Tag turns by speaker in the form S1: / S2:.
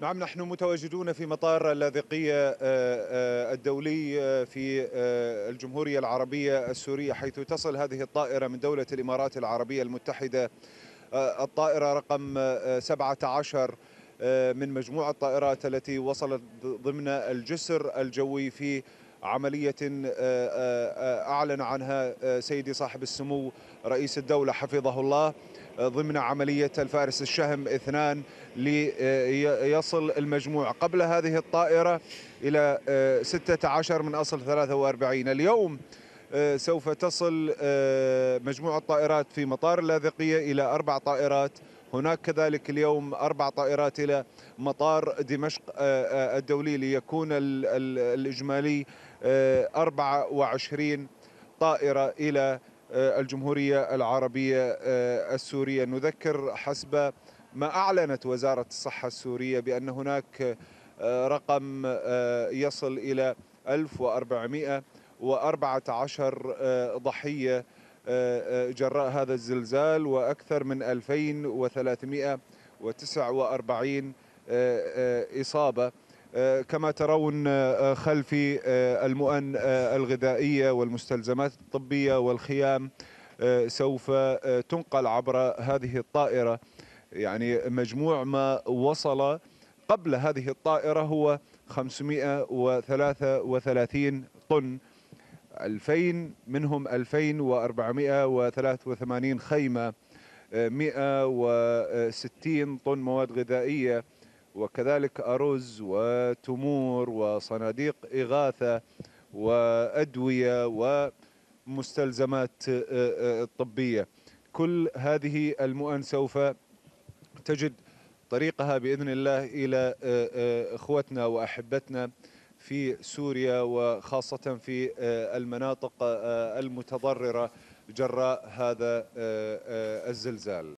S1: نعم نحن متواجدون في مطار اللاذقية آه، آه، الدولي آه، في الجمهورية العربية السورية حيث تصل هذه الطائرة من دولة الإمارات العربية المتحدة الطائرة رقم 17 من مجموعة الطائرات التي وصلت ضمن الجسر الجوي في عملية آه، آه، آه، أعلن عنها سيدي صاحب السمو رئيس الدولة حفظه الله ضمن عملية الفارس الشهم اثنان ليصل المجموع قبل هذه الطائرة إلى 16 من أصل 43 اليوم سوف تصل مجموعة الطائرات في مطار اللاذقية إلى أربع طائرات هناك كذلك اليوم أربع طائرات إلى مطار دمشق آه، آه، الدولي ليكون الإجمالي 24 آه، طائرة إلى الجمهورية العربية السورية نذكر حسب ما أعلنت وزارة الصحة السورية بأن هناك رقم يصل إلى 1414 ضحية جراء هذا الزلزال وأكثر من 2349 آه، آه، إصابة آه، كما ترون خلفي المؤن الغذائية والمستلزمات الطبية والخيام سوف تنقل عبر هذه الطائرة يعني مجموع ما وصل قبل هذه الطائرة هو 533 طن 2000 منهم 2483 خيمة 160 آه، طن مواد غذائية وكذلك أرز وتمور وصناديق إغاثة وأدوية ومستلزمات آه، آه، طبية كل هذه المؤن سوف تجد طريقها بإذن الله إلى إخوتنا وأحبتنا في سوريا وخاصة في آه، المناطق آه، المتضررة جراء هذا آه، الزلزال